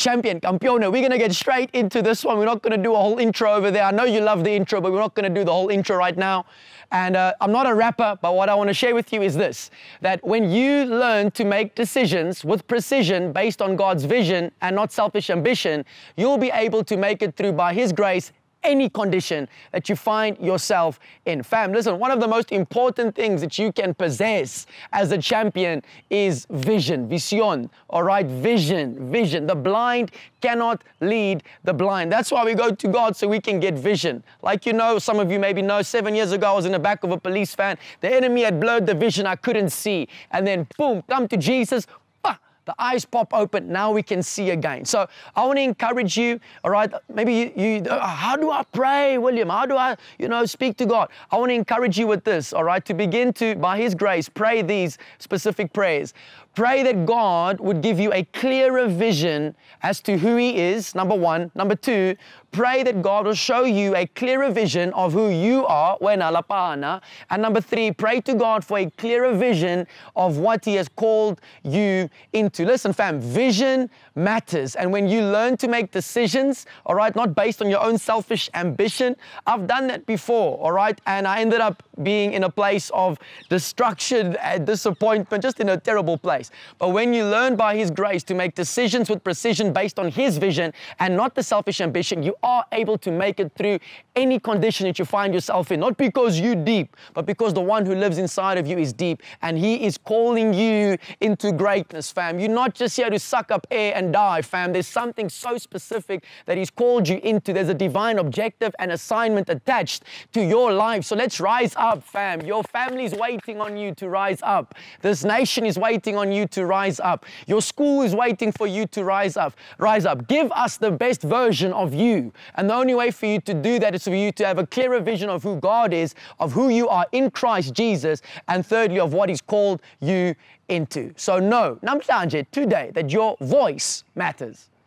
Champion, campione. We're going to get straight into this one. We're not going to do a whole intro over there. I know you love the intro, but we're not going to do the whole intro right now. And uh, I'm not a rapper, but what I want to share with you is this, that when you learn to make decisions with precision based on God's vision and not selfish ambition, you'll be able to make it through by his grace any condition that you find yourself in. Fam, listen, one of the most important things that you can possess as a champion is vision, vision, all right? Vision, vision. The blind cannot lead the blind. That's why we go to God so we can get vision. Like you know, some of you maybe know, seven years ago I was in the back of a police van. The enemy had blurred the vision, I couldn't see. And then boom, come to Jesus, the eyes pop open, now we can see again. So I want to encourage you, all right, maybe you, you uh, how do I pray, William? How do I, you know, speak to God? I want to encourage you with this, all right, to begin to, by His grace, pray these specific prayers. Pray that God would give you a clearer vision as to who He is, number one. Number two, Pray that God will show you a clearer vision of who you are. And number three, pray to God for a clearer vision of what He has called you into. Listen, fam, vision matters. And when you learn to make decisions, all right, not based on your own selfish ambition, I've done that before, all right, and I ended up being in a place of destruction and disappointment, just in a terrible place. But when you learn by His grace to make decisions with precision based on His vision and not the selfish ambition, you are able to make it through any condition that you find yourself in. Not because you deep, but because the one who lives inside of you is deep and He is calling you into greatness, fam. You're not just here to suck up air and die, fam. There's something so specific that He's called you into. There's a divine objective and assignment attached to your life. So let's rise up up, fam. Your family's waiting on you to rise up. This nation is waiting on you to rise up. Your school is waiting for you to rise up. Rise up. Give us the best version of you. And the only way for you to do that is for you to have a clearer vision of who God is, of who you are in Christ Jesus, and thirdly, of what He's called you into. So, no, namhlanje, today, that your voice matters.